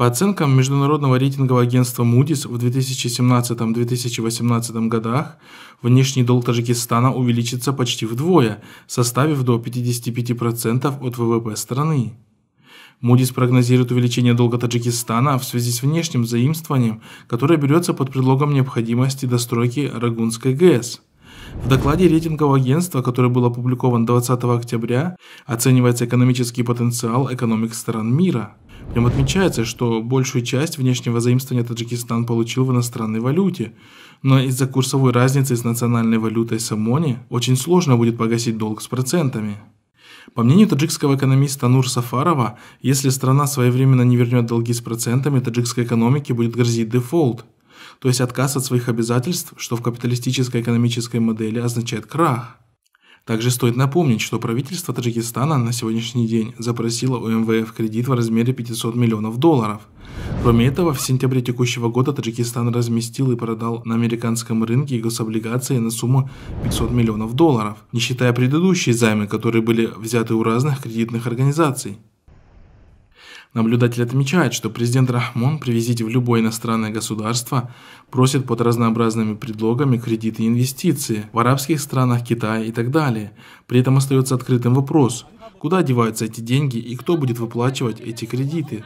По оценкам международного рейтингового агентства Moody's в 2017-2018 годах внешний долг Таджикистана увеличится почти вдвое, составив до 55% от ВВП страны. Moody's прогнозирует увеличение долга Таджикистана в связи с внешним заимствованием, которое берется под предлогом необходимости достройки Рагунской ГЭС. В докладе рейтингового агентства, который был опубликован 20 октября, оценивается экономический потенциал экономик стран мира – в нем отмечается, что большую часть внешнего заимствования Таджикистан получил в иностранной валюте, но из-за курсовой разницы с национальной валютой Самони очень сложно будет погасить долг с процентами. По мнению таджикского экономиста Нур Сафарова, если страна своевременно не вернет долги с процентами, таджикской экономике будет грозить дефолт, то есть отказ от своих обязательств, что в капиталистической экономической модели означает крах – также стоит напомнить, что правительство Таджикистана на сегодняшний день запросило у МВФ кредит в размере 500 миллионов долларов. Кроме этого, в сентябре текущего года Таджикистан разместил и продал на американском рынке гособлигации на сумму 500 миллионов долларов, не считая предыдущие займы, которые были взяты у разных кредитных организаций. Наблюдатель отмечает, что президент Рахмон при визите в любое иностранное государство просит под разнообразными предлогами кредиты и инвестиции в арабских странах Китая и так далее. При этом остается открытым вопрос, куда деваются эти деньги и кто будет выплачивать эти кредиты.